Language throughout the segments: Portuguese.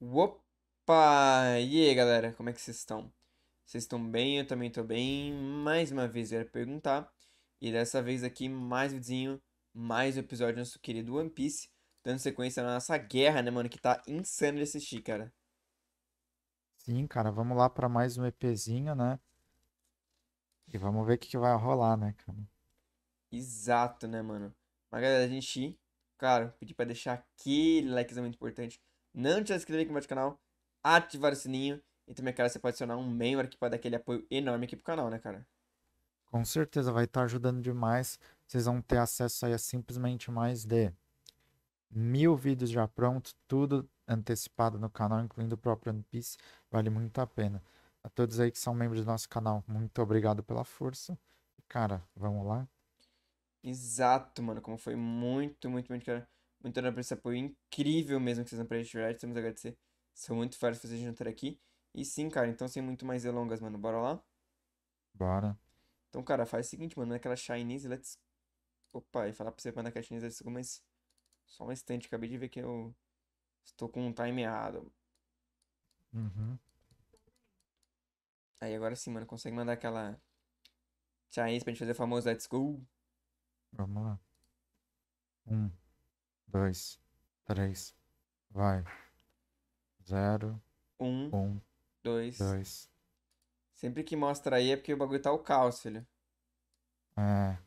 Opa! E aí, galera, como é que vocês estão? Vocês estão bem? Eu também estou bem. Mais uma vez eu ia perguntar. E dessa vez aqui, mais um vizinho, mais um episódio do nosso querido One Piece. Dando sequência na nossa guerra, né, mano? Que tá insano de assistir, cara. Sim, cara, vamos lá para mais um EPzinho, né? E vamos ver o que, que vai rolar, né, cara? Exato, né, mano? Mas, galera, a gente, claro, pedi para deixar aquele likezão muito importante não te inscrever aqui no meu canal, ativar o sininho e também, cara, você pode adicionar um membro aqui pra dar aquele apoio enorme aqui pro canal, né, cara? Com certeza, vai estar tá ajudando demais. Vocês vão ter acesso aí a simplesmente mais de mil vídeos já prontos, tudo antecipado no canal, incluindo o próprio One Piece. Vale muito a pena. A todos aí que são membros do nosso canal, muito obrigado pela força. Cara, vamos lá? Exato, mano. Como foi muito, muito, muito, cara. Muito obrigado por esse apoio incrível mesmo que vocês dão pra gente, verdade. Temos a agradecer. São muito fáceis fazer juntar aqui. E sim, cara, então sem muito mais delongas, mano. Bora lá? Bora. Então, cara, faz o seguinte, mano. Naquela Chinese, let's. Opa, e falar pra você mandar que a Chinese let's go, mas. Só um instante, acabei de ver que eu. Estou com um time errado. Uhum. Aí agora sim, mano, consegue mandar aquela. Chinese pra gente fazer o famoso Let's Go? Vamos lá. Um dois, três, vai. Zero, um, um dois. dois. Sempre que mostra aí é porque o bagulho tá o caos, filho. É.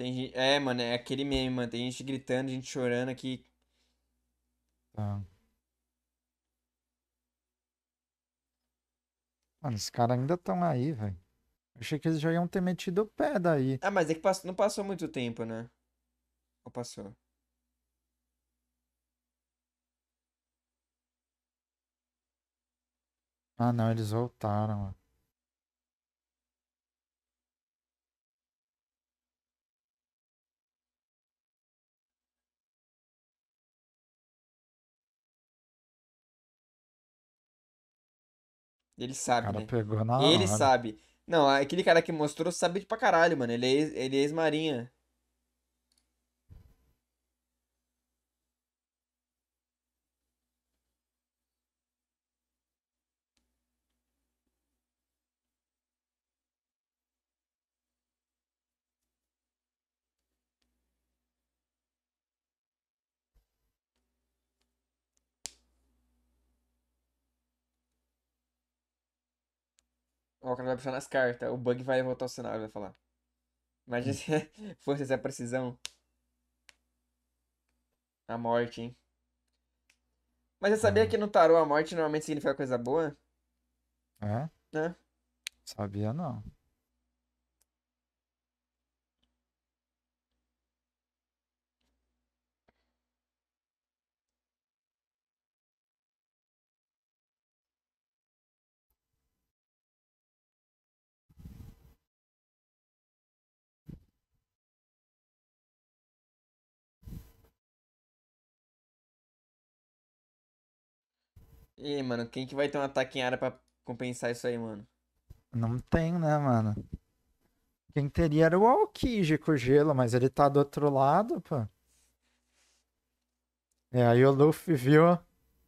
Tem gente... É, mano, é aquele meme, mano. Tem gente gritando, gente chorando aqui. Tá. Mano, os caras ainda estão aí, velho. Achei que eles já iam ter metido o pé daí. Ah, mas é que passou... não passou muito tempo, né? Ou passou? Ah, não, eles voltaram. Ele sabe, o cara né? pegou na Ele hora. sabe. Não, aquele cara que mostrou sabe pra caralho, mano. Ele é, ele é ex-marinha. O cara vai puxar nas cartas. O Bug vai voltar ao cenário e vai falar. Imagina hum. se fosse essa precisão. A morte, hein? Mas você sabia que no tarô a morte normalmente significa coisa boa? É? É. Sabia não. E aí, mano, quem que vai ter um ataque em área pra compensar isso aí, mano? Não tem, né, mano? Quem teria era o Alkiji com gelo, mas ele tá do outro lado, pô. É, aí o Luffy viu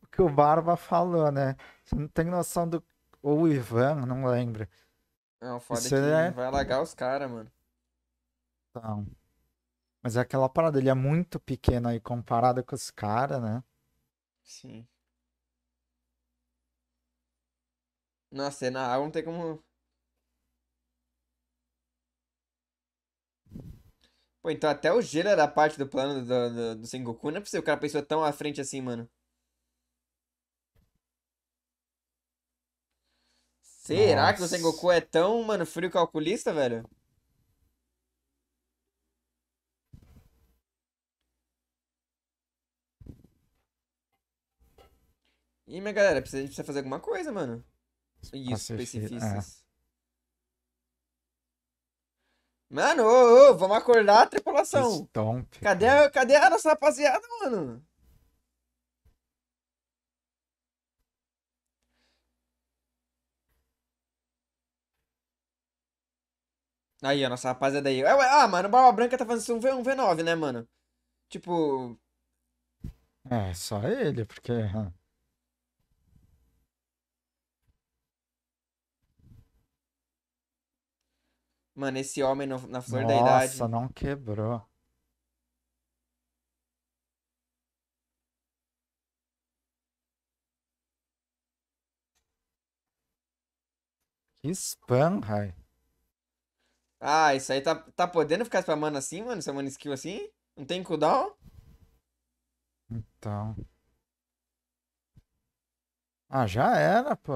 o que o Barba falou, né? Você não tem noção do. Ou o Ivan, não lembro. Não, foda Isso que é- vai alagar os caras, mano. Então. Mas é aquela parada, ele é muito pequeno aí comparado com os caras, né? Sim. Nossa, cena na água não tem como. Pô, então até o gelo era parte do plano do, do, do Sengoku. Não é possível o cara pensou tão à frente assim, mano. Será Nossa. que o Sengoku é tão, mano, frio calculista, velho? E minha galera, a gente precisa fazer alguma coisa, mano. Isso, pacifistas. É. Mano, ô, ô, vamos acordar a tripulação. Stomp, cadê, é. a, cadê a nossa rapaziada, mano? Aí, a nossa rapaziada aí. Ah, mano, o Barba Branca tá fazendo um, v, um V9, né, mano? Tipo. É, só ele, porque. Hum. Mano, esse homem no, na flor Nossa, da idade. Nossa, não quebrou. Que spam, Rai. Ah, isso aí tá, tá podendo ficar spamando assim, mano? Spamando skill assim? Não tem cooldown? Então. Ah, já era, pô.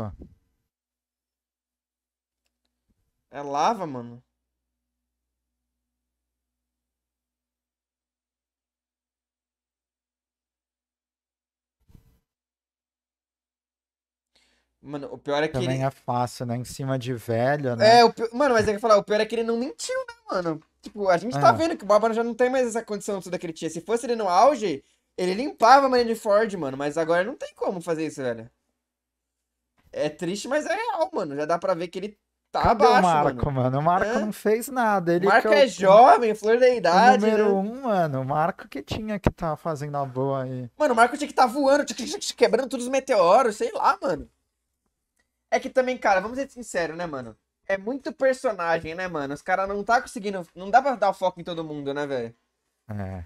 É lava, mano. Mano, o pior é que Também ele... é fácil, né? Em cima de velho, né? É, o pior... mano, mas é que eu falar, o pior é que ele não mentiu, né, mano? Tipo, a gente tá é. vendo que o Bárbara já não tem mais essa condição toda que ele tinha. Se fosse ele no auge, ele limpava a Marine Ford, mano. Mas agora não tem como fazer isso, velho. É triste, mas é real, mano. Já dá pra ver que ele Tá Cadê abaixo, o Marco, mano? O Marco é? não fez nada. Ele Marco é o... É jovem, flor da idade. O número né? um, mano. O Marco que tinha que tá fazendo a boa aí. Mano, o Marco tinha que tá voando, tinha que quebrando todos os meteoros, sei lá, mano. É que também, cara, vamos ser sinceros, né, mano? É muito personagem, né, mano? Os caras não tá conseguindo. Não dá pra dar foco em todo mundo, né, velho? É.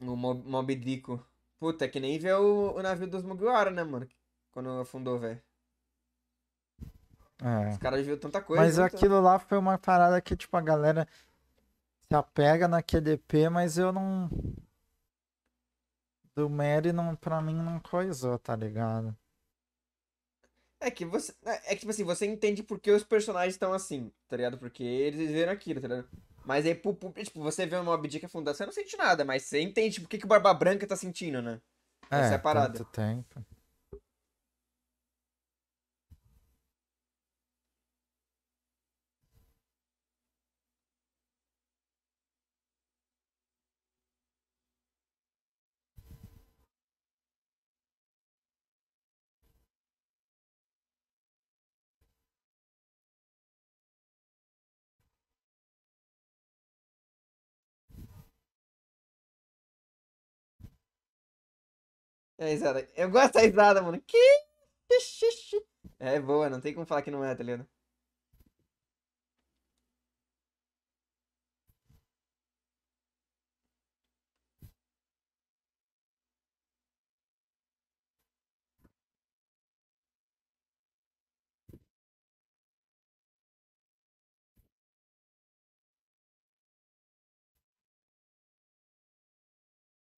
O Mob Dico. Puta, é que nem ver o, o navio dos Mugiwara, né, mano? Quando afundou, velho. É. Os caras viram tanta coisa. Mas aquilo lá foi uma parada que, tipo, a galera se apega na QDP, mas eu não. Do Mary, não, pra mim, não coisou, tá ligado? É que você. É, é que, tipo assim, você entende porque os personagens estão assim, tá ligado? Porque eles viram aquilo, tá ligado? Mas aí, tipo, você vê uma Abdica afundar, você não sente nada, mas você entende por que, que o Barba Branca tá sentindo, né? É, é a parada. Tanto tempo. É risada. Eu gosto da risada, mano. Que? É boa, não tem como falar que não é, tá ligado?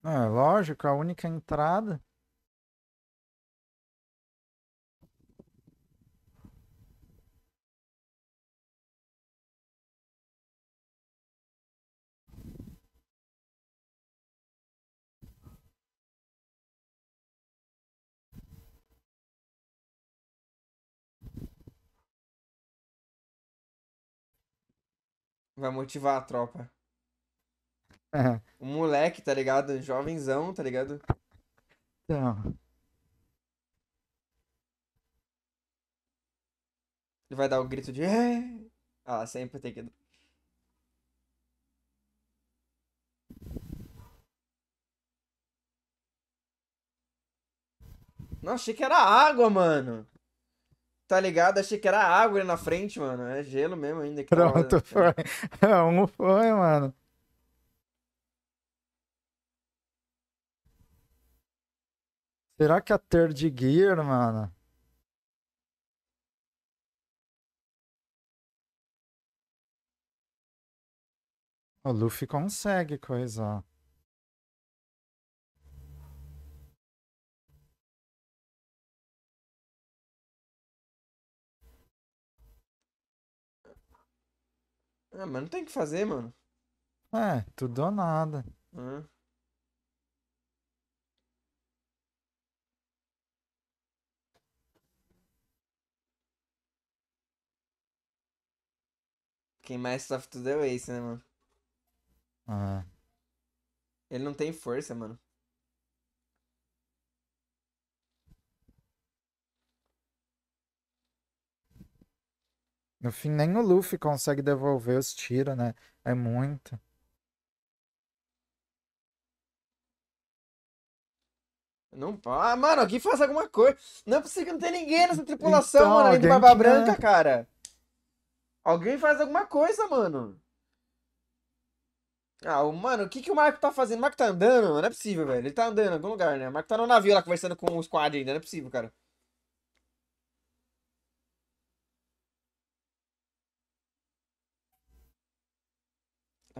É, lógico, a única entrada. Vai motivar a tropa. É. Um moleque, tá ligado? Jovenzão, tá ligado? Então. Ele vai dar o grito de. Ah, sempre tem que. Não, achei que era água, mano. Tá ligado? Achei que era água na frente, mano. É gelo mesmo ainda. Pronto, né, foi. um foi, mano. Será que é a Third Gear, mano? O Luffy consegue coisar. Ah, mas não tem o que fazer, mano. É, tudo ou nada. Quem mais sofre tudo é o Ace, né, mano? Ah. Ele não tem força, mano. No fim, nem o Luffy consegue devolver os tiros, né? É muito. Não pode. ah, mano, alguém faz alguma coisa. Não é possível que não tenha ninguém nessa tripulação, então, mano, além do Barba Branca, é. cara. Alguém faz alguma coisa, mano. Ah, mano, o que, que o Marco tá fazendo? O Marco tá andando? Não é possível, velho. Ele tá andando em algum lugar, né? O Marco tá no navio lá conversando com o squad ainda. Não é possível, cara.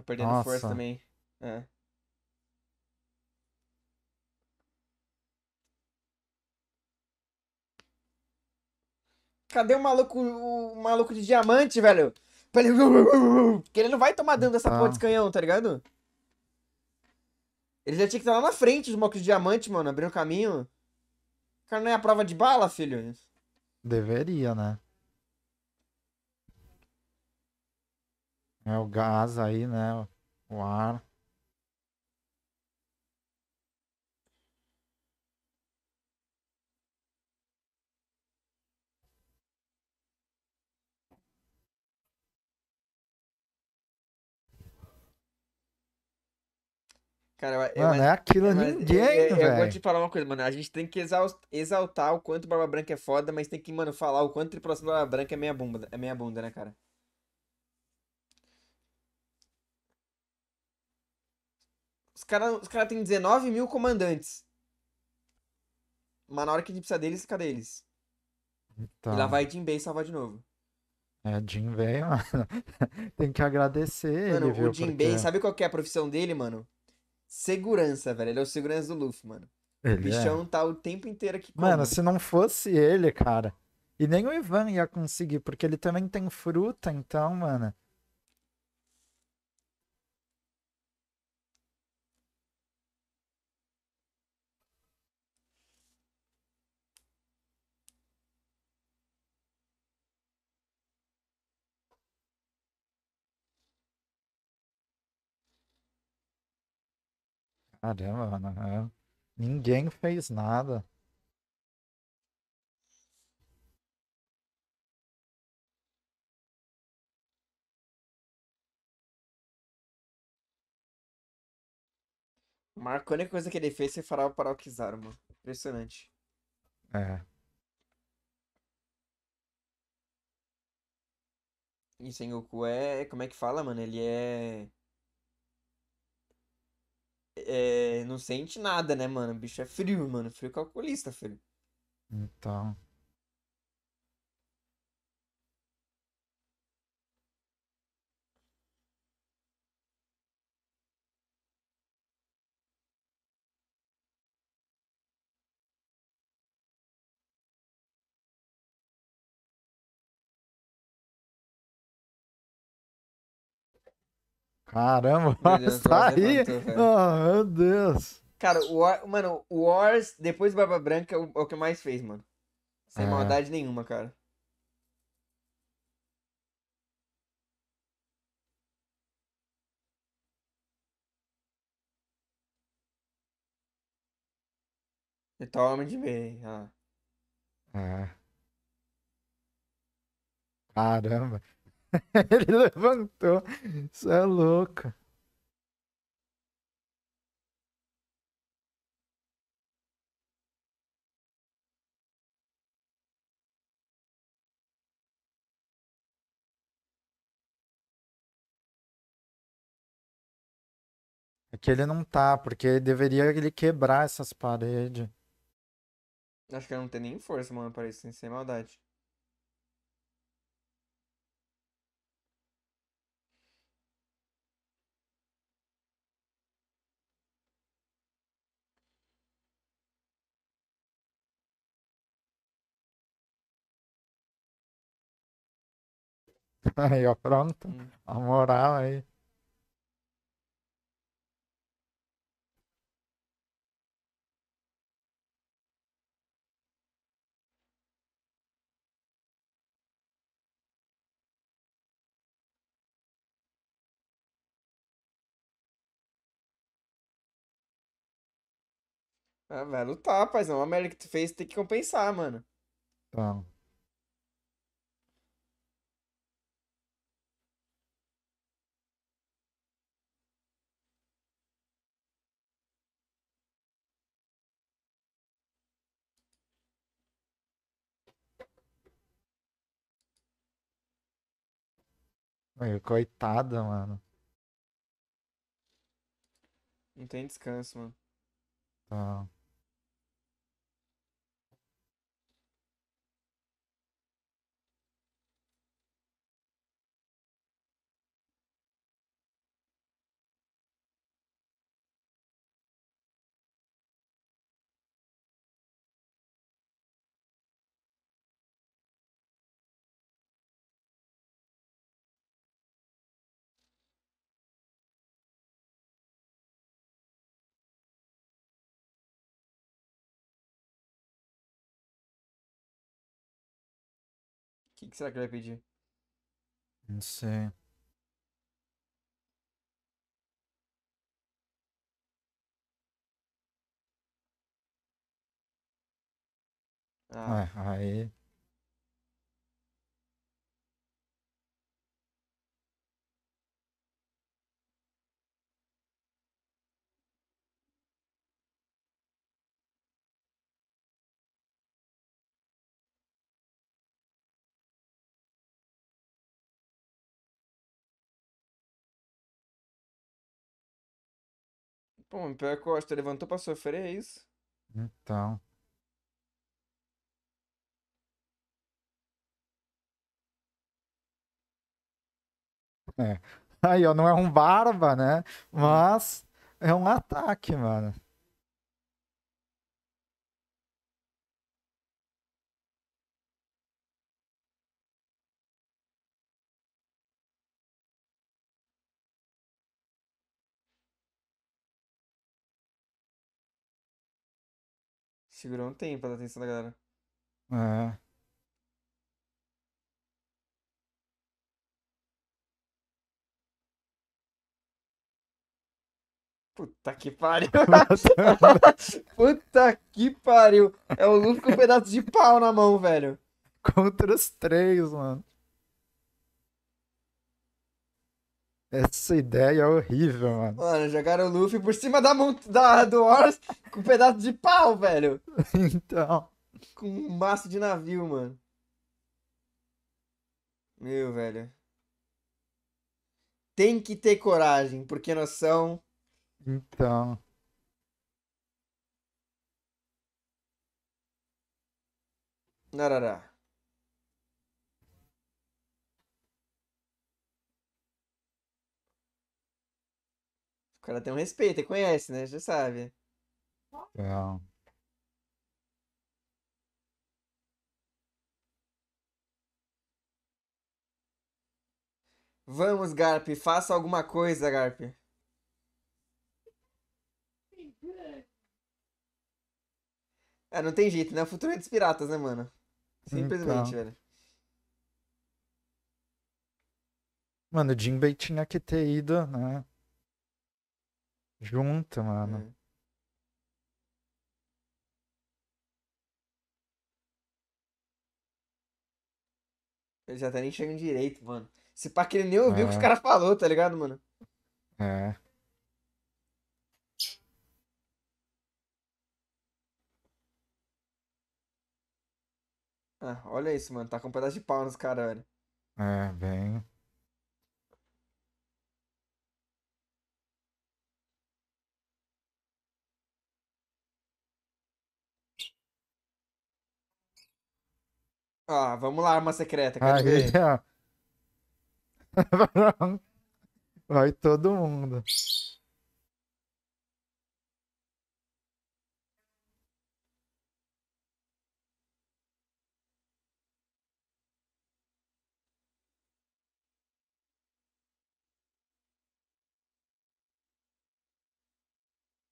perdendo Nossa. força também. É. Cadê o maluco, o maluco de diamante, velho? Porque ele não vai tomar dano dessa ah. porra desse canhão, tá ligado? Ele já tinha que estar lá na frente do mocos de diamante, mano, abrindo caminho. O cara não é a prova de bala, filho. Deveria, né? É o gás aí, né? O ar. Cara, mano, mas, é aquilo mas, ninguém, eu, eu, eu, vou te falar uma coisa, mano. A gente tem que exaltar o quanto Barba Branca é foda, mas tem que, mano, falar o quanto próximo Barba Branca é meia bunda, é meia bunda, né, cara? caras os cara têm 19 mil comandantes. Mas na hora que a gente precisa deles, cadê eles? Então. E lá vai Jinbei salvar de novo. É, Jinbei, mano. Tem que agradecer mano, ele, viu? O Jinbei, porque... sabe qual é a profissão dele, mano? Segurança, velho. Ele é o segurança do Luffy, mano. Ele o bichão é. tá o tempo inteiro aqui. Mano, como? se não fosse ele, cara. E nem o Ivan ia conseguir, porque ele também tem fruta, então, mano. Caramba, mano. É. Ninguém fez nada. Marco, a única coisa que ele fez foi falar para o Kizaru, mano. Impressionante. É. E Sengoku é. Como é que fala, mano? Ele é é, não sente nada, né, mano? O bicho é frio, mano. Frio calculista, filho. Então. Caramba, tá aí. Ah, oh, meu Deus. Cara, o War, mano, o Wars, depois do Barba Branca, é o, é que mais fez, mano. Sem é. maldade nenhuma, cara. E toma de bem, ah. É. Caramba. Ele levantou. Isso é louco. É que ele não tá, porque deveria ele quebrar essas paredes. Acho que ele não tem nem força, mano, pra isso, sem maldade. Aí, ó, pronto. Hum. A moral aí. Ah, tá lutar, paizão. A merda que tu fez, tem que compensar, mano. Então. Coitada, mano. Não tem descanso, mano. Tá. O que, que será que ele vai pedir? Não sei. Ah. ah aí. Pô, o pior que o Costa levantou pra sofrer, é isso? Então. É. Aí, ó, não é um barba, né? Hum. Mas é um ataque, mano. Segurou um tempo a atenção da galera. É. Puta que pariu. Puta que pariu. É o Luffy com um pedaço de pau na mão, velho. Contra os três, mano. Essa ideia é horrível, mano. Mano, jogaram o Luffy por cima da, da do Horus com um pedaço de pau, velho. então. Com um maço de navio, mano. Meu, velho. Tem que ter coragem, porque noção. Então. Narará. cara tem um respeito, ele conhece, né? Já sabe. É. Vamos, Garp, faça alguma coisa, Garp. É, não tem jeito, né? O futuro é dos piratas, né, mano? Simplesmente, então. velho. Mano, o Jinbei tinha que ter ido, né? Junta, mano. É. Eles até nem chegam direito, mano. Se pá que ele nem ouviu o que os é. caras falou, tá ligado, mano? É. Ah, olha isso, mano. Tá com um pedaço de pau nos caras, velho. É, bem. Ah, vamos lá, arma secreta, quero Aí, ver. Ó. Vai todo mundo.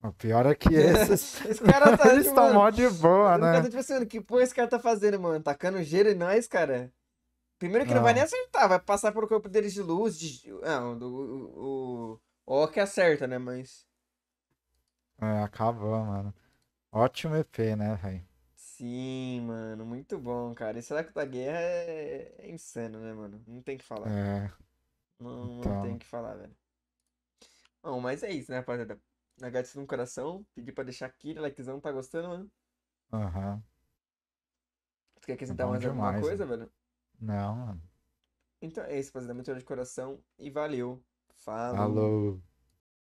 O pior é que esses. Esse cara tá. estão mó de boa, né? Eu tô pensando, né? tipo assim, que pô esse cara tá fazendo, mano? Tacando gelo em nós, cara? Primeiro que não, não vai nem acertar, vai passar pelo corpo deles de luz. De... Não, do, o. O, que acerta, né? Mas. É, acabou, mano. Ótimo EP, né, velho? Sim, mano, muito bom, cara. Esse arco da guerra é... é insano, né, mano? Não tem que falar. É. Não, então... não tem que falar, velho. Bom, mas é isso, né, rapaziada? A gatinha no coração. Pedir pra deixar aqui, é likezão. Tá gostando, mano? Né? Aham. Uhum. Tu quer acrescentar é mais demais, alguma coisa, né? velho? Não, mano. Então é isso, rapaziada. Muito obrigado de coração. E valeu. Falou. Falou.